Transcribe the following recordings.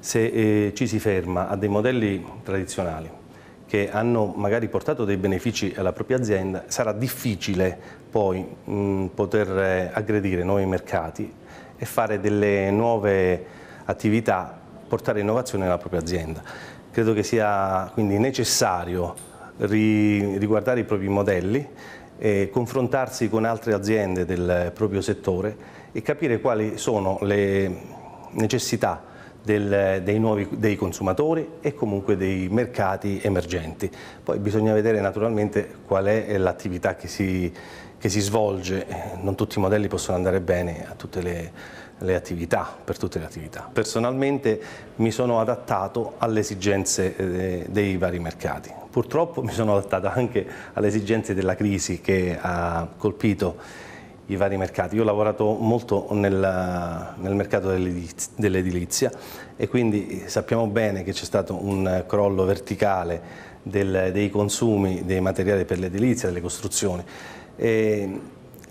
se eh, ci si ferma a dei modelli tradizionali che hanno magari portato dei benefici alla propria azienda, sarà difficile poi mh, mm, poter eh, aggredire nuovi mercati e fare delle nuove attività, portare innovazione alla propria azienda. Credo che sia quindi necessario ri, riguardare i propri modelli, e confrontarsi con altre aziende del proprio settore e capire quali sono le necessità del, dei, nuovi, dei, consumatori e comunque dei mercati emergenti. Poi bisogna vedere naturalmente qual è eh, l'attività che si, che si svolge, non tutti i modelli possono andare bene a tutte le, le attività, per tutte le attività. Personalmente mi sono adattato alle esigenze eh, dei vari mercati. Purtroppo mi sono adattato anche alle esigenze della crisi che ha colpito i vari mercati. Io ho lavorato molto nel, nel mercato dell'edilizia e quindi sappiamo bene che c'è stato un crollo verticale del, dei consumi dei materiali per l'edilizia, delle costruzioni. E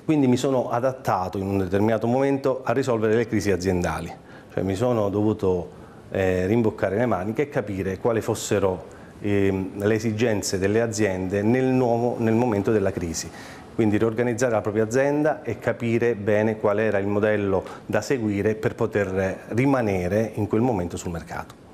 quindi mi sono adattato in un determinato momento a risolvere le crisi aziendali, cioè mi sono dovuto eh, rimboccare le maniche e capire quali fossero eh, le esigenze delle aziende nel, nuovo, nel momento della crisi quindi riorganizzare la propria azienda e capire bene qual era il modello da seguire per poter rimanere in quel momento sul mercato.